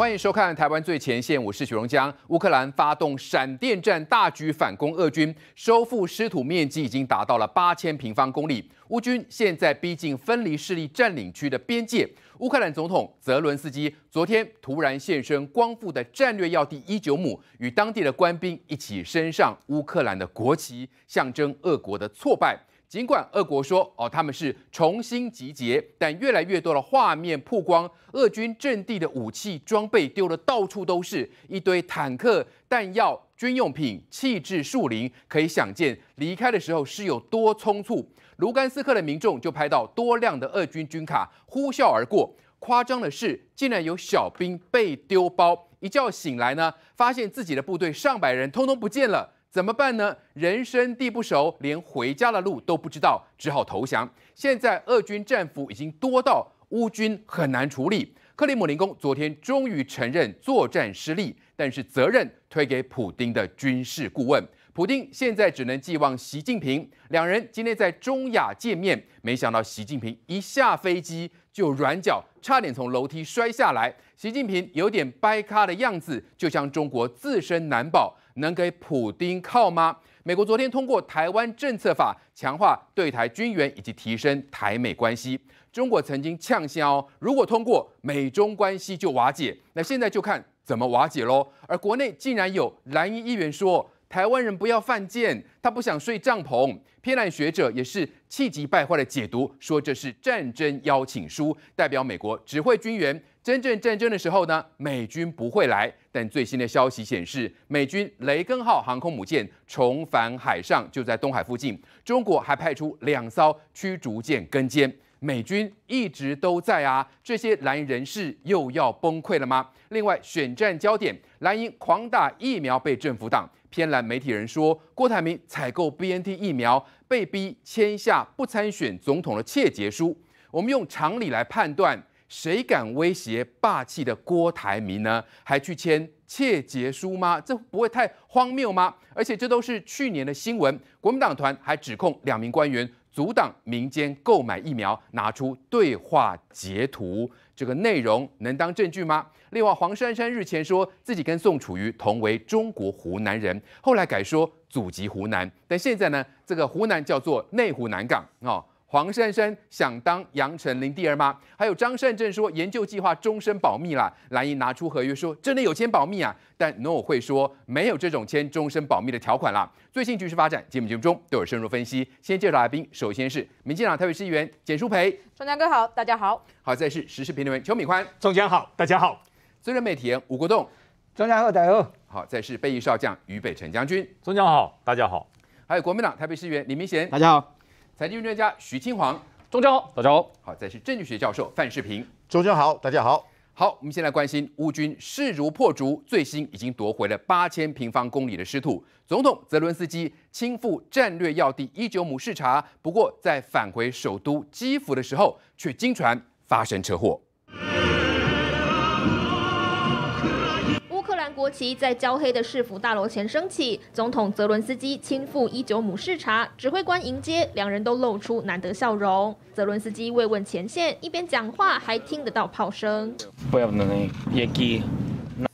欢迎收看《台湾最前线》，我是许荣江。乌克兰发动闪电战，大举反攻俄军，收复失土面积已经达到了八千平方公里。乌军现在逼近分离势力占领区的边界。乌克兰总统泽伦斯基昨天突然现身，光复的战略要地伊久姆，与当地的官兵一起升上乌克兰的国旗，象征俄国的挫败。尽管俄国说哦他们是重新集结，但越来越多的画面曝光，俄军阵地的武器装备丢的到处都是，一堆坦克、弹药、军用品弃置树林，可以想见离开的时候是有多匆促。卢甘斯克的民众就拍到多辆的俄军军卡呼啸而过，夸张的是，竟然有小兵被丢包，一觉醒来呢，发现自己的部队上百人通通不见了。怎么办呢？人生地不熟，连回家的路都不知道，只好投降。现在俄军战俘已经多到乌军很难处理。克里姆林宫昨天终于承认作战失利，但是责任推给普京的军事顾问。普京现在只能寄望习近平。两人今天在中亚见面，没想到习近平一下飞机就软脚，差点从楼梯摔下来。习近平有点掰咖的样子，就像中国自身难保。能给普丁靠吗？美国昨天通过《台湾政策法》，强化对台军援以及提升台美关系。中国曾经呛声哦，如果通过美中关系就瓦解，那现在就看怎么瓦解喽。而国内竟然有蓝衣议员说台湾人不要犯贱，他不想睡帐篷。偏蓝学者也是气急败坏的解读，说这是战争邀请书，代表美国指挥军援。真正战争的时候呢，美军不会来。但最新的消息显示，美军“雷根”号航空母舰重返海上，就在东海附近。中国还派出两艘驱逐舰跟监。美军一直都在啊，这些蓝人士又要崩溃了吗？另外，选战焦点蓝营狂打疫苗被政府挡。偏蓝媒体人说，郭台铭采购 B N T 疫苗被逼签下不参选总统的切结书。我们用常理来判断。谁敢威胁霸气的郭台铭呢？还去签窃结书吗？这不会太荒谬吗？而且这都是去年的新闻。国民党团还指控两名官员阻挡民间购买疫苗，拿出对话截图，这个内容能当证据吗？另外，黄珊珊日前说自己跟宋楚瑜同为中国湖南人，后来改说祖籍湖南，但现在呢，这个湖南叫做内湖南港哦。黄珊珊想当杨丞琳第二妈，还有张善正说研究计划终身保密了。蓝营拿出合约说真的有签保密啊，但农委会说没有这种签终身保密的条款了。最新局势发展，节目节目中都有深入分析。先介绍来宾，首先是民进党台北市议员简书培，中江哥好，大家好。好，再是时事评论员邱敏宽，中江好，大家好。资深媒体人吴国栋，中江好，大家好，好，再是退役少将于北辰将军，中江好，大家好。还有国民党台北市议员李明贤，大家好。财经专家徐清煌，中午好，大家好。好，再是政治学教授范世平，中午好，大家好。好，我们先来关心乌军势如破竹，最新已经夺回了八千平方公里的失土。总统泽伦斯基亲赴战略要地一九姆视察，不过在返回首都基辅的时候，却惊传发生车祸。国旗在焦黑的市府大楼前升起，总统泽伦斯基亲赴一九亩视察，指挥官迎接，两人都露出难得笑容。泽伦斯基慰问前线，一边讲话还听得到炮声。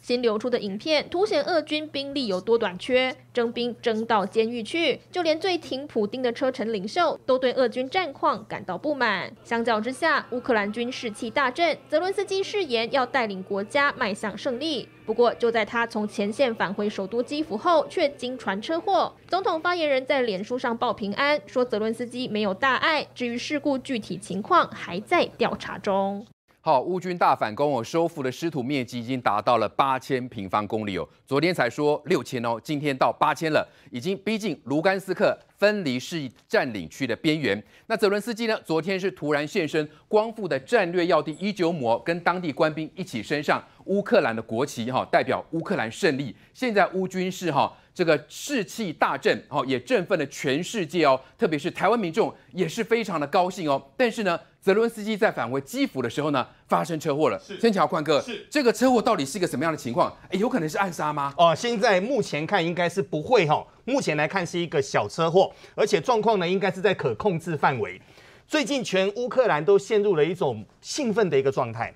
新流出的影片凸显俄军兵力有多短缺，征兵征到监狱去，就连最挺普丁的车臣领袖都对俄军战况感到不满。相较之下，乌克兰军士气大振，泽伦斯基誓言要带领国家迈向胜利。不过，就在他从前线返回首都基辅后，却惊传车祸。总统发言人在脸书上报平安，说泽伦斯基没有大碍，至于事故具体情况还在调查中。好，乌军大反攻哦，收复的失土面积已经达到了八千平方公里哦。昨天才说六千哦，今天到八千了，已经逼近卢甘斯克分离式占领区的边缘。那泽伦斯基呢？昨天是突然现身，光复的战略要地伊久姆，跟当地官兵一起升上乌克兰的国旗哈，代表乌克兰胜利。现在乌军是哈这个士气大振哦，也振奋了全世界哦，特别是台湾民众也是非常的高兴哦。但是呢？泽伦斯基在返回基辅的时候呢，发生车祸了。天桥冠哥，这个车祸到底是一个什么样的情况？哎，有可能是暗杀吗？哦，现在目前看应该是不会哈。目前来看是一个小车祸，而且状况呢应该是在可控制范围。最近全乌克兰都陷入了一种兴奋的一个状态。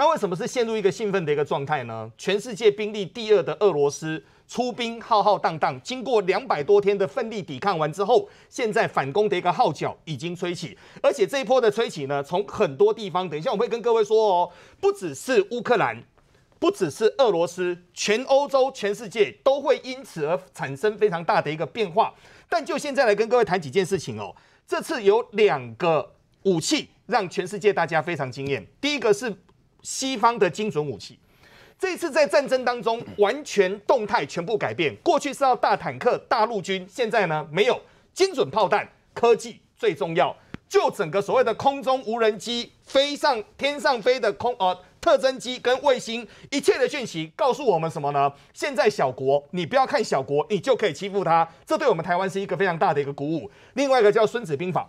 那为什么是陷入一个兴奋的一个状态呢？全世界兵力第二的俄罗斯出兵浩浩荡荡，经过两百多天的奋力抵抗完之后，现在反攻的一个号角已经吹起，而且这一波的吹起呢，从很多地方，等一下我会跟各位说哦，不只是乌克兰，不只是俄罗斯，全欧洲、全世界都会因此而产生非常大的一个变化。但就现在来跟各位谈几件事情哦，这次有两个武器让全世界大家非常惊艳，第一个是。西方的精准武器，这次在战争当中完全动态全部改变。过去是要大坦克、大陆军，现在呢没有精准炮弹，科技最重要。就整个所谓的空中无人机飞上天上飞的空呃特征机跟卫星，一切的讯息告诉我们什么呢？现在小国，你不要看小国，你就可以欺负他。这对我们台湾是一个非常大的一个鼓舞。另外一个叫《孙子兵法》。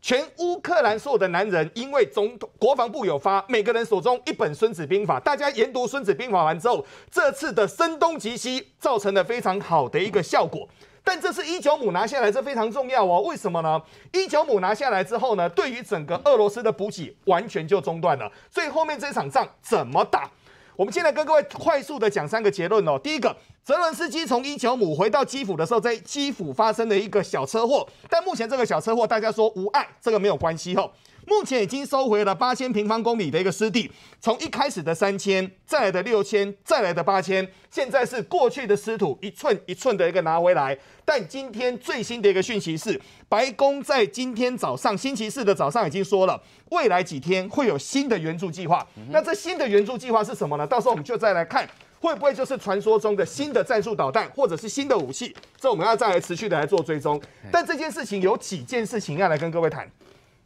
全乌克兰所有的男人，因为总统国防部有发，每个人手中一本《孙子兵法》，大家研读《孙子兵法》完之后，这次的声东击西造成了非常好的一个效果。但这是一九五拿下来，这非常重要哦。为什么呢？一九五拿下来之后呢，对于整个俄罗斯的补给完全就中断了，所以后面这场仗怎么打？我们现在跟各位快速的讲三个结论哦。第一个，泽伦斯基从伊久姆回到基辅的时候，在基辅发生了一个小车祸，但目前这个小车祸大家说无碍，这个没有关系哦。目前已经收回了八千平方公里的一个湿地，从一开始的三千，再来的六千，再来的八千，现在是过去的湿土一寸一寸的一个拿回来。但今天最新的一个讯息是，白宫在今天早上星期四的早上已经说了，未来几天会有新的援助计划。那这新的援助计划是什么呢？到时候我们就再来看，会不会就是传说中的新的战术导弹，或者是新的武器？这我们要再来持续的来做追踪。但这件事情有几件事情要来跟各位谈。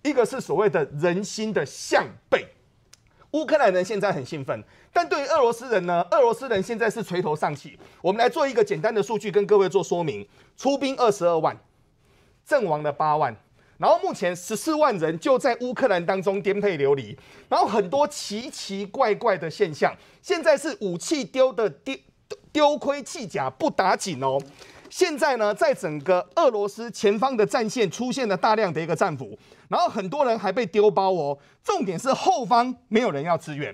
一个是所谓的人心的向背，乌克兰人现在很兴奋，但对于俄罗斯人呢，俄罗斯人现在是垂头丧气。我们来做一个简单的数据跟各位做说明：出兵二十二万，阵亡了八万，然后目前十四万人就在乌克兰当中颠沛流离，然后很多奇奇怪怪的现象，现在是武器丢的丢丢盔弃甲不打紧哦，现在呢，在整个俄罗斯前方的战线出现了大量的一个战俘。然后很多人还被丢包哦，重点是后方没有人要支援。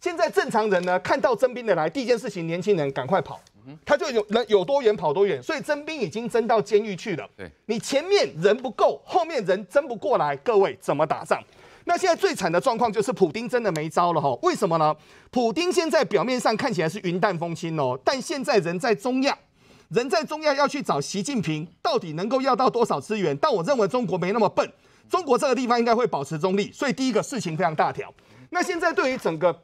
现在正常人呢，看到征兵的来，第一件事情，年轻人赶快跑，他就有能有多远跑多远。所以征兵已经征到监狱去了。对你前面人不够，后面人争不过来，各位怎么打仗？那现在最惨的状况就是普京真的没招了哈？为什么呢？普京现在表面上看起来是云淡风轻哦，但现在人在中亚，人在中亚要去找习近平，到底能够要到多少资源？但我认为中国没那么笨。中国这个地方应该会保持中立，所以第一个事情非常大条。那现在对于整个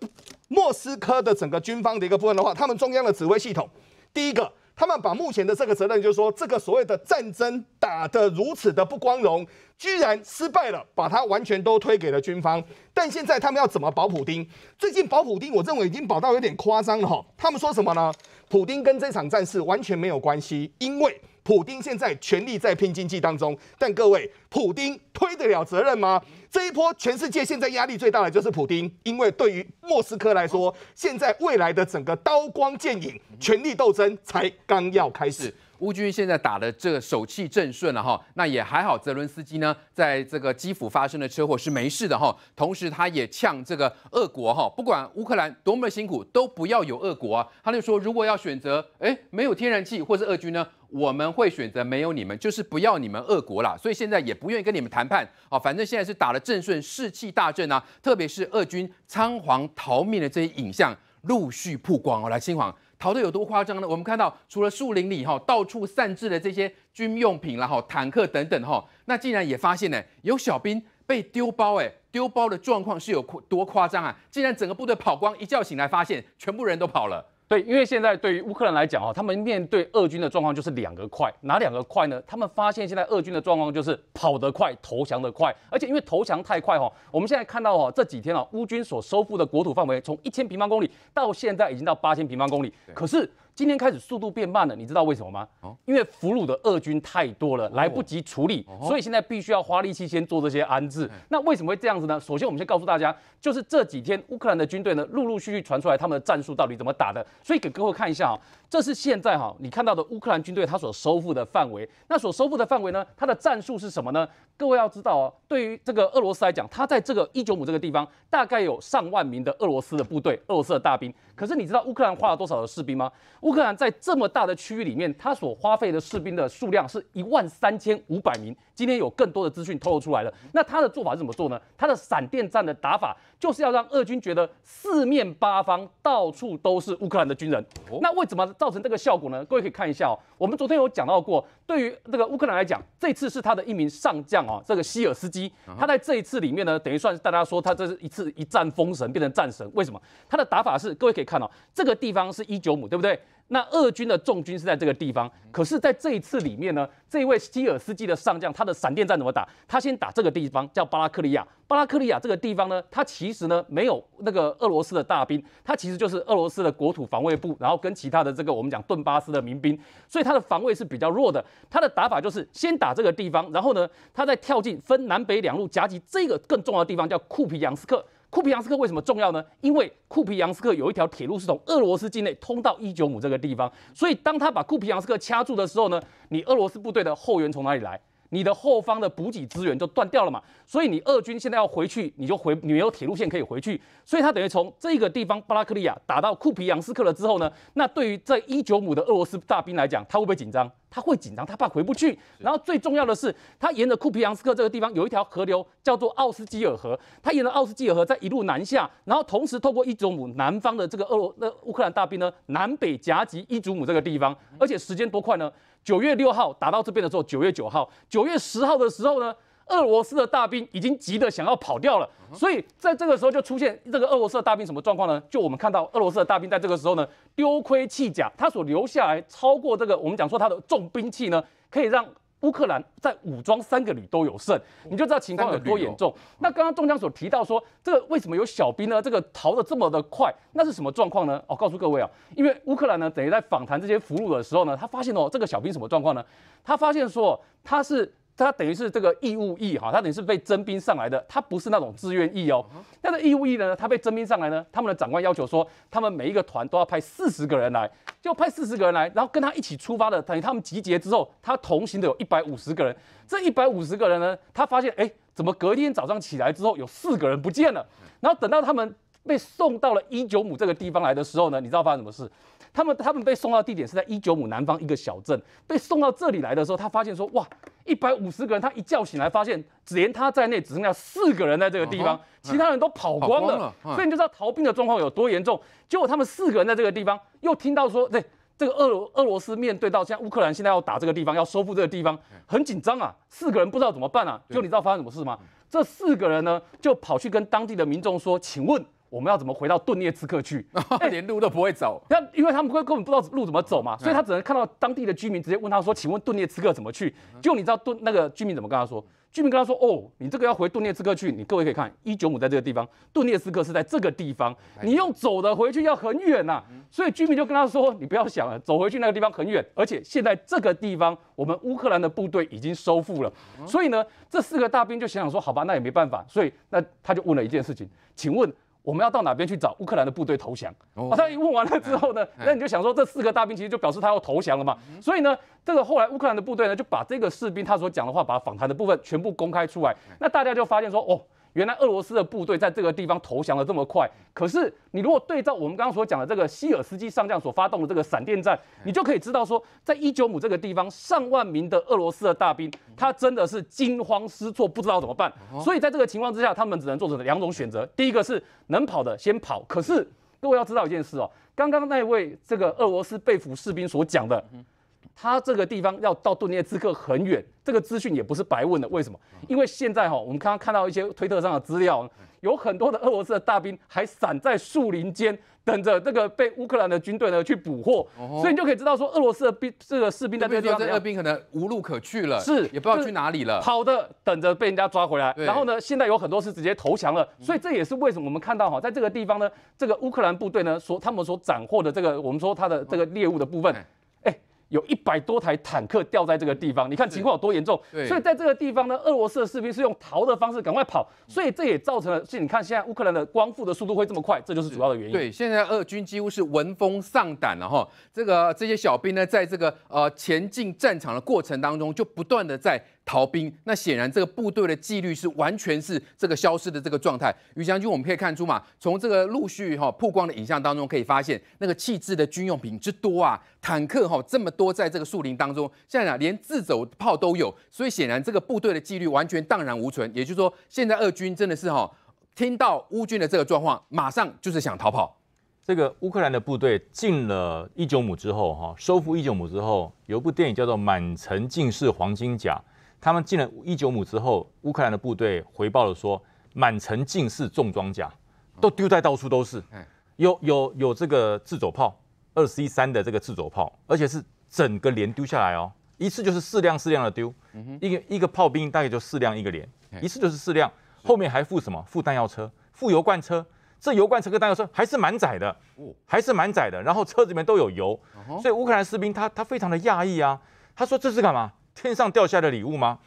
莫斯科的整个军方的一个部分的话，他们中央的指挥系统，第一个，他们把目前的这个责任，就是说这个所谓的战争打得如此的不光荣，居然失败了，把它完全都推给了军方。但现在他们要怎么保普京？最近保普京，我认为已经保到有点夸张了哈。他们说什么呢？普京跟这场战事完全没有关系，因为。普京现在全力在拼经济当中，但各位，普京推得了责任吗？这一波全世界现在压力最大的就是普京，因为对于莫斯科来说，现在未来的整个刀光剑影、权力斗争才刚要开始。乌军现在打的这手气正顺了哈，那也还好。泽伦斯基呢，在这个基辅发生的车祸是没事的哈。同时，他也呛这个俄国哈，不管乌克兰多么辛苦，都不要有俄国啊。他就说，如果要选择，哎，没有天然气或者俄军呢，我们会选择没有你们，就是不要你们俄国啦。所以现在也不愿意跟你们谈判啊。反正现在是打了正顺，士气大振啊。特别是俄军仓皇逃命的这些影像陆续曝光哦，来，新黄。逃得有多夸张呢？我们看到，除了树林里哈到处散置的这些军用品啦、哈，坦克等等哈，那竟然也发现呢，有小兵被丢包哎，丢包的状况是有多夸张啊？竟然整个部队跑光，一觉醒来发现全部人都跑了。对，因为现在对于乌克兰来讲啊，他们面对俄军的状况就是两个快，哪两个快呢？他们发现现在俄军的状况就是跑得快，投降得快，而且因为投降太快哈，我们现在看到哈这几天啊，乌军所收复的国土范围从一千平方公里到现在已经到八千平方公里，可是。今天开始速度变慢了，你知道为什么吗？哦，因为俘虏的俄军太多了，来不及处理，所以现在必须要花力气先做这些安置。那为什么会这样子呢？首先，我们先告诉大家，就是这几天乌克兰的军队呢，陆陆续续传出来他们的战术到底怎么打的。所以给各位看一下啊，这是现在哈你看到的乌克兰军队他所收复的范围。那所收复的范围呢，他的战术是什么呢？各位要知道哦，对于这个俄罗斯来讲，他在这个一九五这个地方大概有上万名的俄罗斯的部队，俄罗斯的大兵。可是你知道乌克兰花了多少的士兵吗？乌克兰在这么大的区域里面，它所花费的士兵的数量是一万三千五百名。今天有更多的资讯透露出来了，那他的做法是怎么做呢？他的闪电战的打法就是要让俄军觉得四面八方到处都是乌克兰的军人。那为什么造成这个效果呢？各位可以看一下哦，我们昨天有讲到过，对于这个乌克兰来讲，这次是他的一名上将哦，这个希尔斯基，他在这一次里面呢，等于算是大家说他这是一次一战封神，变成战神。为什么？他的打法是，各位可以看到，这个地方是一九亩，对不对？那俄军的重军是在这个地方，可是，在这一次里面呢，这位基尔斯基的上将，他的闪电战怎么打？他先打这个地方，叫巴拉克利亚。巴拉克利亚这个地方呢，它其实呢没有那个俄罗斯的大兵，它其实就是俄罗斯的国土防卫部，然后跟其他的这个我们讲顿巴斯的民兵，所以它的防卫是比较弱的。他的打法就是先打这个地方，然后呢，他再跳进分南北两路夹击这个更重要的地方，叫库皮扬斯克。库皮扬斯克为什么重要呢？因为库皮扬斯克有一条铁路是从俄罗斯境内通到伊久姆这个地方，所以当他把库皮扬斯克掐住的时候呢，你俄罗斯部队的后援从哪里来？你的后方的补给资源就断掉了嘛，所以你俄军现在要回去，你就回，你没有铁路线可以回去，所以他等于从这个地方巴拉克利亚打到库皮扬斯克了之后呢，那对于在一九五的俄罗斯大兵来讲，他会不会紧张？他会紧张，他怕回不去。然后最重要的是，他沿着库皮扬斯克这个地方有一条河流叫做奥斯基尔河，他沿着奥斯基尔河在一路南下，然后同时透过一九五南方的这个俄罗、乌克兰大兵呢，南北夹击一九五这个地方，而且时间多快呢？九月六号打到这边的时候，九月九号、九月十号的时候呢，俄罗斯的大兵已经急得想要跑掉了。所以在这个时候就出现这个俄罗斯的大兵什么状况呢？就我们看到俄罗斯的大兵在这个时候呢丢盔弃甲，他所留下来超过这个我们讲说他的重兵器呢，可以让。乌克兰在武装三个旅都有胜，你就知道情况有多严重。那刚刚中将所提到说，这个为什么有小兵呢？这个逃得这么的快，那是什么状况呢？哦，告诉各位啊，因为乌克兰呢，等于在访谈这些俘虏的时候呢，他发现哦，这个小兵什么状况呢？他发现说他是。他等于是这个义务役哈，他等于是被征兵上来的，他不是那种自愿役哦。但是义务役呢，他被征兵上来呢，他们的长官要求说，他们每一个团都要派四十个人来，就派四十个人来，然后跟他一起出发的，等于他们集结之后，他同行的有一百五十个人。这一百五十个人呢，他发现哎，怎么隔天早上起来之后有四个人不见了？然后等到他们被送到了一九五这个地方来的时候呢，你知道发生什么事？他们他们被送到地点是在一九五南方一个小镇。被送到这里来的时候，他发现说：哇，一百五十个人，他一觉醒来发现，只连他在内只剩下四个人在这个地方，其他人都跑光了。所以你就知道逃兵的状况有多严重。结果他们四个人在这个地方，又听到说：对，这个俄罗俄罗斯面对到像乌克兰现在要打这个地方，要收复这个地方，很紧张啊。四个人不知道怎么办啊。就你知道发生什么事吗？这四个人呢，就跑去跟当地的民众说：请问。我们要怎么回到顿涅茨克去？他 连路都不会走，他因为他们会根本不知道路怎么走嘛，所以他只能看到当地的居民直接问他说：“请问顿涅茨克怎么去？”就你知道顿那个居民怎么跟他说？居民跟他说：“哦，你这个要回顿涅茨克去，你各位可以看一九五在这个地方，顿涅茨克是在这个地方，你用走的回去要很远呐。所以居民就跟他说：你不要想了，走回去那个地方很远，而且现在这个地方我们乌克兰的部队已经收复了。所以呢，这四个大兵就想想说：好吧，那也没办法。所以那他就问了一件事情：请问。我们要到哪边去找乌克兰的部队投降？他一问完了之后呢，那你就想说，这四个大兵其实就表示他要投降了嘛。所以呢，这个后来乌克兰的部队呢，就把这个士兵他所讲的话，把访谈的部分全部公开出来，那大家就发现说，哦。原来俄罗斯的部队在这个地方投降的这么快，可是你如果对照我们刚刚所讲的这个希尔斯基上将所发动的这个闪电战，你就可以知道说，在伊久姆这个地方，上万名的俄罗斯的大兵，他真的是惊慌失措，不知道怎么办。所以在这个情况之下，他们只能做出两种选择：第一个是能跑的先跑。可是各位要知道一件事哦，刚刚那位这个俄罗斯被俘士兵所讲的。他这个地方要到顿涅茨克很远，这个资讯也不是白问的。为什么？因为现在哈，我们刚刚看到一些推特上的资料，有很多的俄罗斯的大兵还散在树林间，等着这个被乌克兰的军队呢去捕获。所以你就可以知道说，俄罗斯的兵这个士兵在这边可能无路可去了，是也不知道去哪里了，跑的等着被人家抓回来。然后呢，现在有很多是直接投降了。所以这也是为什么我们看到哈，在这个地方呢，这个乌克兰部队呢所他们所斩获的这个我们说他的这个猎物的部分。有一百多台坦克掉在这个地方，你看情况有多严重。所以在这个地方呢，俄罗斯的士兵是用逃的方式赶快跑，所以这也造成了，是你看现在乌克兰的光复的速度会这么快，这就是主要的原因。对，现在俄军几乎是闻风丧胆了哈。这个这些小兵呢，在这个呃前进战场的过程当中，就不断的在。逃兵，那显然这个部队的纪律是完全是这个消失的这个状态。余将军，我们可以看出嘛，从这个陆续哈曝光的影像当中，可以发现那个弃置的军用品之多啊，坦克哈这么多在这个树林当中，现在连自走炮都有。所以显然这个部队的纪律完全荡然无存。也就是说，现在俄军真的是哈听到乌军的这个状况，马上就是想逃跑。这个乌克兰的部队进了伊久姆之后哈，收复伊久姆之后，有一部电影叫做《满城尽是黄金甲》。他们进了一九五之后，乌克兰的部队回报了说，满城尽是重装甲，都丢在到处都是。有有有这个自走炮，二 C 三的这个自走炮，而且是整个连丢下来哦，一次就是四辆四辆的丢，一个一个炮兵大概就四辆一个连，一次就是四辆，后面还附什么附弹药车、附油罐车，这油罐车跟弹药车还是蛮窄的，还是蛮窄的，然后车子里面都有油，所以乌克兰士兵他他非常的讶异啊，他说这是干嘛？天上掉下的礼物吗？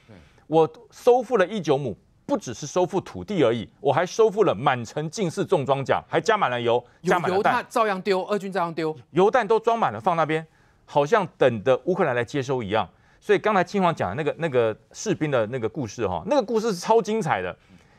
我收复了一九亩，不只是收复土地而已，我还收复了满城尽是重装甲，还加满了油，加满油弹，照样丢，俄军照样丢，油弹都装满了放那边，好像等的乌克兰来接收一样。所以刚才青黄讲的那个那个士兵的那个故事哈，那个故事是超精彩的，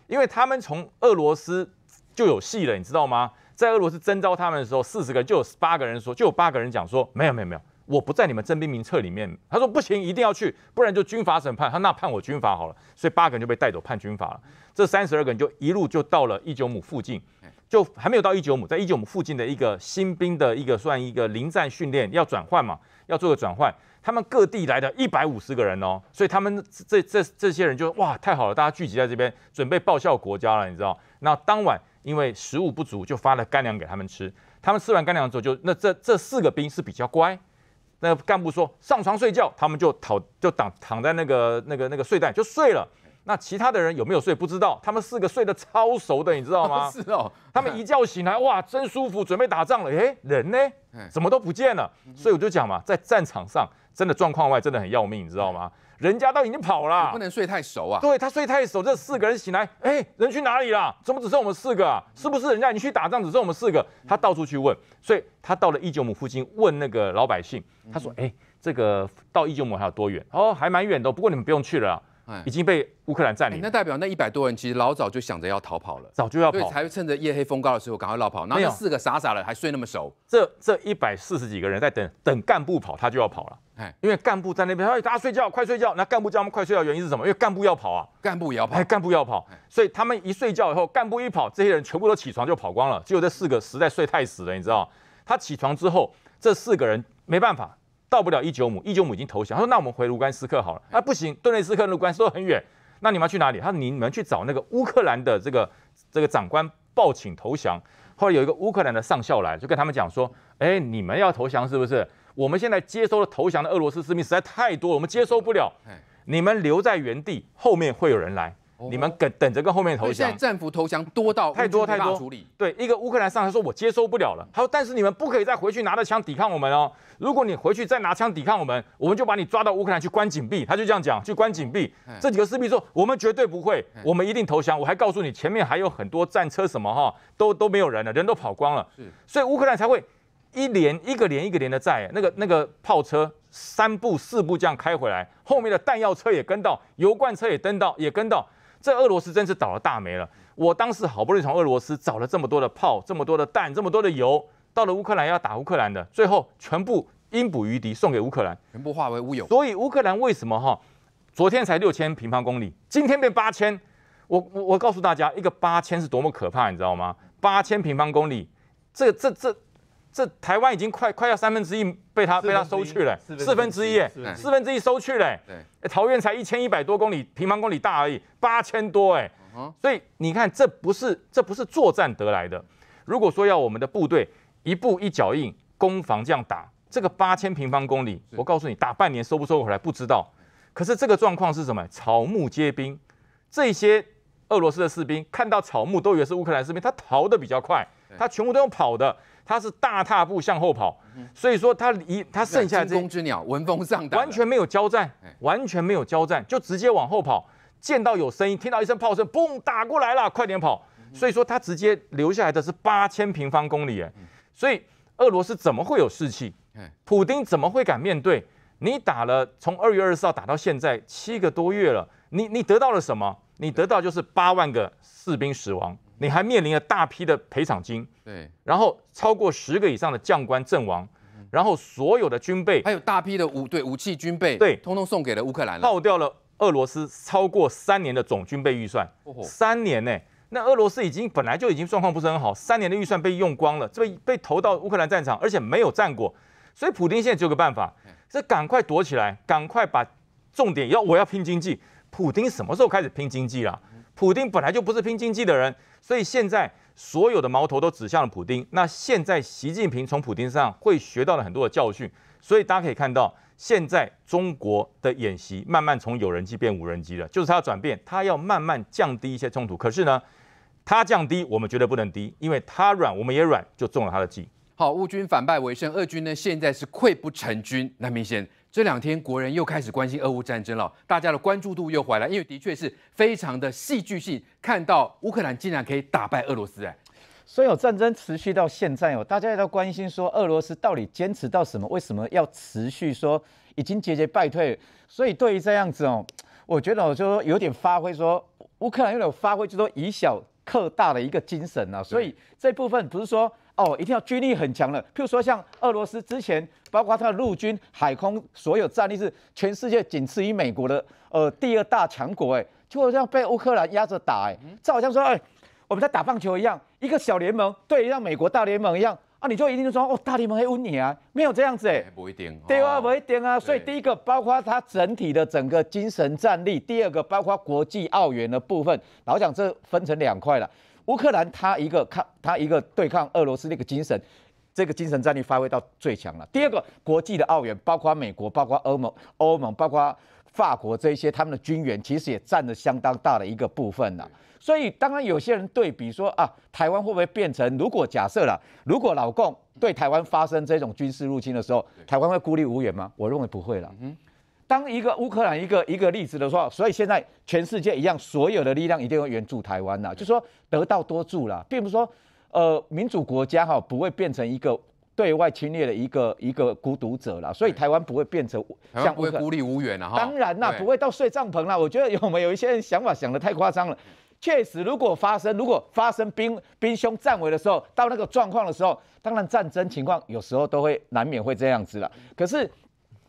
因为他们从俄罗斯就有戏了，你知道吗？在俄罗斯征召他们的时候，四十个就有八个人说，就有八个人讲说没有没有没有。我不在你们征兵名册里面，他说不行，一定要去，不然就军法审判。他那判我军法好了，所以八个人就被带走判军法了。这三十二个人就一路就到了一九亩附近，就还没有到一九亩，在一九亩附近的一个新兵的一个算一个临战训练，要转换嘛，要做个转换。他们各地来的一百五十个人哦，所以他们这这这些人就哇太好了，大家聚集在这边准备报效国家了，你知道？那当晚因为食物不足，就发了干粮给他们吃。他们吃完干粮之后，就那这这四个兵是比较乖。那干部说上床睡觉，他们就躺就躺躺在那个那个那个睡袋就睡了。那其他的人有没有睡不知道，他们四个睡得超熟的，你知道吗？是哦，他们一觉醒来哇，真舒服，准备打仗了。哎，人呢？嗯，怎么都不见了？所以我就讲嘛，在战场上。真的状况外真的很要命，你知道吗？人家都已经跑了，不能睡太熟啊。对他睡太熟，这四个人醒来，哎，人去哪里了？怎么只剩我们四个？啊？是不是人家你去打仗只剩我们四个？他到处去问，所以他到了伊久姆附近问那个老百姓，他说：“哎，这个到伊久姆还有多远？”哦，还蛮远的，不过你们不用去了，已经被乌克兰占领。那代表那一百多人其实老早就想着要逃跑了，早就要跑，才趁着夜黑风高的时候赶快绕跑。然后四个傻傻的还睡那么熟，这这一百四十几个人在等等干部跑，他就要跑了。哎，因为干部在那边，哎，大家睡觉，快睡觉。那干部叫他们快睡觉，原因是什么？因为干部要跑啊，干部也要跑，哎，干部要跑，所以他们一睡觉以后，干部一跑，这些人全部都起床就跑光了。只有这四个实在睡太死了，你知道？他起床之后，这四个人没办法，到不了一九亩，一九亩已经投降。他说：“那我们回卢甘斯克好了。”啊，不行，顿内斯克、卢甘斯都很远。那你们要去哪里？他说：“你们去找那个乌克兰的这个这个长官，报请投降。”后来有一个乌克兰的上校来，就跟他们讲说：“哎，你们要投降是不是？”我们现在接收了投降的俄罗斯士兵实在太多，我们接收不了。你们留在原地，后面会有人来。你们等等着跟后面投降。现在战俘投降多到太多太多，处理。对，一个乌克兰上来说，我接收不了了。他说：“但是你们不可以再回去拿着枪抵抗我们哦。如果你回去再拿枪抵抗我们，我们就把你抓到乌克兰去关禁闭。”他就这样讲，去关禁闭。这几个士兵说：“我们绝对不会，我们一定投降。”我还告诉你，前面还有很多战车什么哈，都都没有人了，人都跑光了。所以乌克兰才会。一连一个连一个连的在那个那个炮车三步四步这样开回来，后面的弹药车也跟到，油罐车也登到，也跟到。这俄罗斯真是倒了大霉了。我当时好不容易从俄罗斯找了这么多的炮，这么多的弹，这么多的油，到了乌克兰要打乌克兰的，最后全部因捕于敌，送给乌克兰，全部化为乌有。所以乌克兰为什么哈？昨天才六千平方公里，今天变八千。我我我告诉大家，一个八千是多么可怕，你知道吗？八千平方公里，这这这。这台湾已经快快要三分之一被他被他收去了，四分之一，四分之一收去了。对，桃园才一千一百多公里，平方公里大而已，八千多哎，所以你看这不是这不是作战得来的。如果说要我们的部队一步一脚印攻防这样打，这个八千平方公里，我告诉你打半年收不收回来不知道。可是这个状况是什么？草木皆兵，这些俄罗斯的士兵看到草木都以为是乌克兰士兵，他逃的比较快，他全部都用跑的。他是大踏步向后跑，所以说他一他剩下的只攻之鸟闻风丧胆，完全没有交战，完全没有交战，就直接往后跑。见到有声音，听到一声炮声，嘣，打过来了，快点跑。所以说他直接留下来的是八千平方公里。哎，所以俄罗斯怎么会有士气？普京怎么会敢面对？你打了从二月二十四号打到现在七个多月了，你你得到了什么？你得到就是八万个士兵死亡。你还面临了大批的赔偿金，对，然后超过十个以上的将官阵亡，然后所有的军备还有大批的武对武器军备对，通通送给了乌克兰，耗掉了俄罗斯超过三年的总军备预算，三年呢？那俄罗斯已经本来就已经状况不是很好，三年的预算被用光了，这被投到乌克兰战场，而且没有战果，所以普京现在只有个办法，这赶快躲起来，赶快把重点要我要拼经济。普京什么时候开始拼经济了？普丁本来就不是拼经济的人，所以现在所有的矛头都指向了普丁。那现在习近平从普丁身上会学到了很多的教训，所以大家可以看到，现在中国的演习慢慢从有人机变无人机了，就是他转变，他要慢慢降低一些冲突。可是呢，他降低，我们绝对不能低，因为他软，我们也软，就中了他的计。好，乌军反败为胜，俄军呢现在是溃不成军，那明显。这两天国人又开始关心俄乌战争了，大家的关注度又回来因为的确是非常的戏剧性，看到乌克兰竟然可以打败俄罗斯。哎，所以战争持续到现在哦，大家也在关心说俄罗斯到底坚持到什么？为什么要持续说已经节节败退？所以对于这样子哦，我觉得我就说有点发挥说乌克兰有点发挥，就说以小克大的一个精神啊。所以这部分不是说。哦，一定要军力很强了。譬如说，像俄罗斯之前，包括它的陆军、海空所有战力是全世界仅次于美国的呃第二大强国，哎，就好像被乌克兰压着打，哎，这好像说，哎，我们在打棒球一样，一个小联盟对，让美国大联盟一样啊，你就一定说哦，大联盟会稳你啊，没有这样子，哎，不一定，对啊，不一定啊。所以第一个，包括它整体的整个精神战力；第二个，包括国际奥援的部分。老蒋这分成两块了。乌克兰，他一个抗，他一个对抗俄罗斯那个精神，这个精神战力发挥到最强了。第二个，国际的澳元，包括美国，包括欧盟，欧盟，包括法国这一些，他们的军援其实也占了相当大的一个部分了。所以，当然有些人对比说啊，台湾会不会变成，如果假设了，如果老共对台湾发生这种军事入侵的时候，台湾会孤立无援吗？我认为不会了。嗯。当一个乌克兰一个一个例子的时候，所以现在全世界一样，所有的力量一定要援助台湾呐，就说得道多助啦，并不是说，呃，民主国家哈不会变成一个对外侵略的一个一个孤独者啦，所以台湾不会变成像乌孤立无援了哈。当然啦，不会到睡帐篷啦。我觉得有没有一些想法想的太夸张了。确实，如果发生如果发生兵兵凶战危的时候，到那个状况的时候，当然战争情况有时候都会难免会这样子了。可是。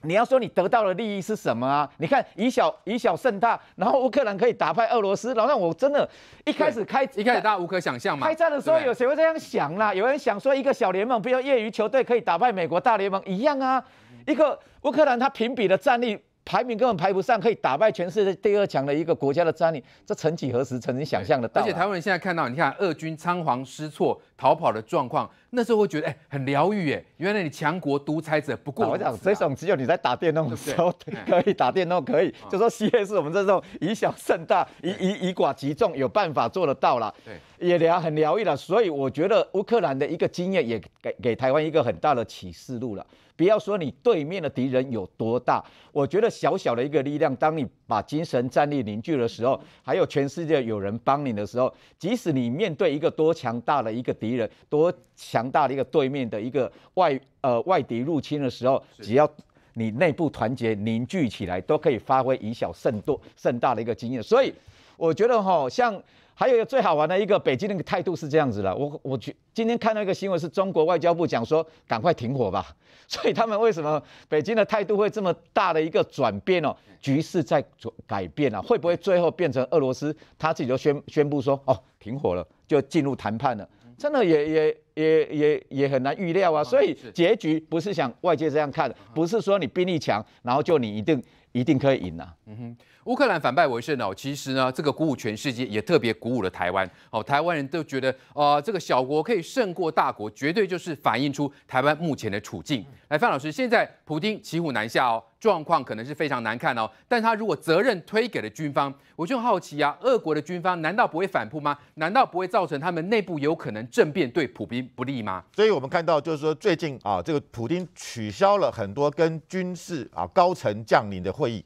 你要说你得到的利益是什么啊？你看以小以小胜大，然后乌克兰可以打败俄罗斯，然后我真的，一开始开一开始大家无可想象嘛。开战的时候有谁会这样想啦？有人想说一个小联盟，比如业余球队可以打败美国大联盟一样啊。一个乌克兰他平比的战力排名根本排不上，可以打败全世界第二强的一个国家的战力，这曾几何时曾经想象得到？而且台湾人现在看到，你看俄军仓皇失措。逃跑的状况，那时候会觉得哎，很疗愈哎，原来你强国独裁者不顾，我想这种只有你在打电动的时候 可以打电动，可以就说西边是我们这种以小胜大，以以以寡击众，有办法做得到了。对，也疗很疗愈了，所以我觉得乌克兰的一个经验也给给台湾一个很大的启示录了。不要说你对面的敌人有多大，我觉得小小的一个力量，当你。把精神战力凝聚的时候，还有全世界有人帮你的时候，即使你面对一个多强大的一个敌人、多强大的一个对面的一个外呃外敌入侵的时候，只要你内部团结凝聚起来，都可以发挥以小胜多、胜大的一个经验。所以。我觉得哈，像还有最好玩的一个北京那个态度是这样子的，我我觉今天看到一个新闻，是中国外交部讲说赶快停火吧，所以他们为什么北京的态度会这么大的一个转变哦？局势在改变啊，会不会最后变成俄罗斯他自己都宣宣布说哦停火了，就进入谈判了？真的也也也也也很难预料啊，所以结局不是像外界这样看，不是说你兵力强，然后就你一定一定可以赢啊。嗯哼。乌克兰反败为胜哦，其实呢，这个鼓舞全世界，也特别鼓舞了台湾哦。台湾人都觉得啊，这个小国可以胜过大国，绝对就是反映出台湾目前的处境。来，范老师，现在普京骑虎难下哦，状况可能是非常难看哦。但他如果责任推给了军方，我就好奇啊，俄国的军方难道不会反扑吗？难道不会造成他们内部有可能政变，对普兵不利吗？所以我们看到，就是说最近啊，这个普京取消了很多跟军事啊高层将领的会议。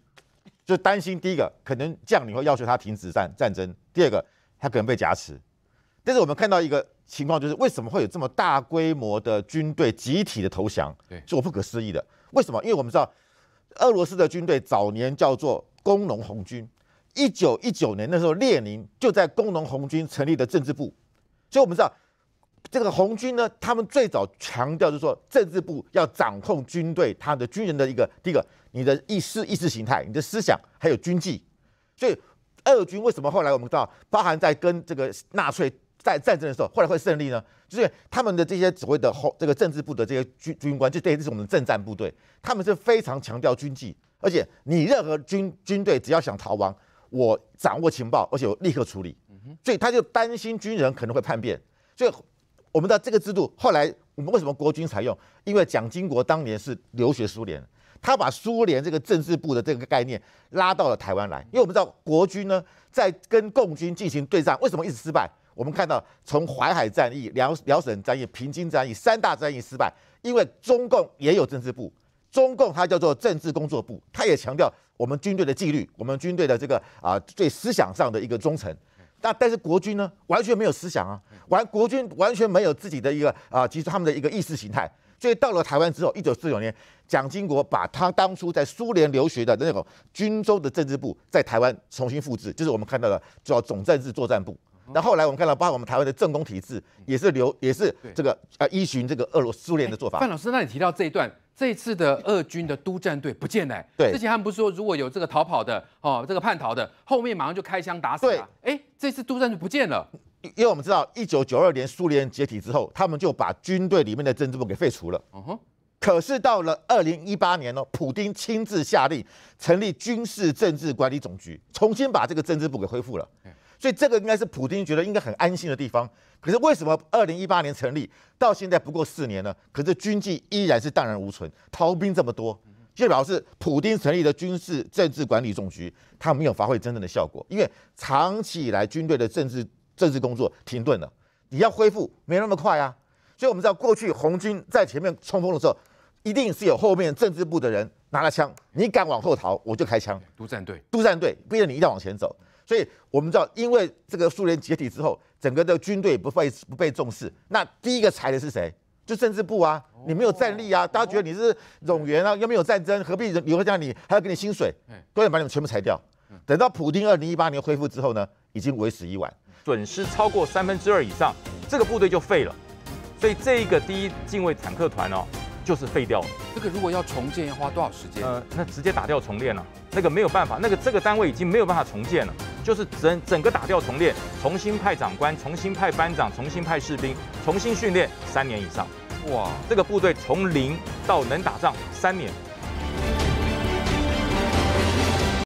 就担心，第一个可能将领会要求他停止战战争，第二个他可能被挟持。但是我们看到一个情况，就是为什么会有这么大规模的军队集体的投降？对我不可思议的，为什么？因为我们知道俄罗斯的军队早年叫做工农红军，一九一九年那时候列宁就在工农红军成立的政治部，所以我们知道。这个红军呢，他们最早强调就是说，政治部要掌控军队，他的军人的一个第一个，你的意识、意识形态、你的思想，还有军纪。所以，二军为什么后来我们知道，包含在跟这个纳粹在战争的时候，后来会胜利呢？就是他们的这些所谓的红这个政治部的这些军军官，就对这种的政战部队，他们是非常强调军纪，而且你任何军军队只要想逃亡，我掌握情报，而且我立刻处理，所以他就担心军人可能会叛变，所以。我们知道这个制度后来我们为什么国军采用？因为蒋经国当年是留学苏联，他把苏联这个政治部的这个概念拉到了台湾来。因为我们知道国军呢在跟共军进行对战，为什么一直失败？我们看到从淮海战役、辽辽沈战役、平津战役三大战役失败，因为中共也有政治部，中共它叫做政治工作部，它也强调我们军队的纪律，我们军队的这个啊对思想上的一个忠诚。那但是国军呢完全没有思想啊，完国军完全没有自己的一个啊，其实他们的一个意识形态。所以到了台湾之后，一九四九年，蒋经国把他当初在苏联留学的那种军州的政治部在台湾重新复制，就是我们看到的叫总政治作战部。那后来我们看到，把我们台湾的政工体制也是留，也是这个呃，依循这个俄罗斯联的做法。范老师，那你提到这一段。这次的俄军的督战队不见了。对，之前他们不是说如果有这个逃跑的哦，这个叛逃的，后面马上就开枪打死。对，哎，这次督战队不见了，因为我们知道一九九二年苏联解体之后，他们就把军队里面的政治部给废除了。嗯哼，可是到了二零一八年呢，普京亲自下令成立军事政治管理总局，重新把这个政治部给恢复了。所以这个应该是普京觉得应该很安心的地方。可是为什么二零一八年成立到现在不过四年呢？可是军纪依然是荡然无存，逃兵这么多，就表示普京成立的军事政治管理总局他没有发挥真正的效果。因为长期以来军队的政治政治工作停顿了，你要恢复没那么快啊。所以我们知道过去红军在前面冲锋的时候，一定是有后面政治部的人拿了枪，你敢往后逃我就开枪，督战队，督战队逼着你一定要往前走。所以我们知道，因为这个苏联解体之后，整个的军队不被不被重视。那第一个裁的是谁？就政治部啊，你没有战力啊，大家觉得你是冗员啊，又没有战争，何必？留会叫你还要给你薪水？都要把你们全部裁掉。等到普京二零一八年恢复之后呢，已经为时已晚，损失超过三分之二以上，这个部队就废了。所以这一个第一近卫坦克团哦，就是废掉了。这个如果要重建，要花多少时间？呃，那直接打掉重练了。那个没有办法，那个这个单位已经没有办法重建了，就是整整个打掉重练，重新派长官，重新派班长，重新派士兵，重新训练三年以上。哇，这个部队从零到能打仗三年。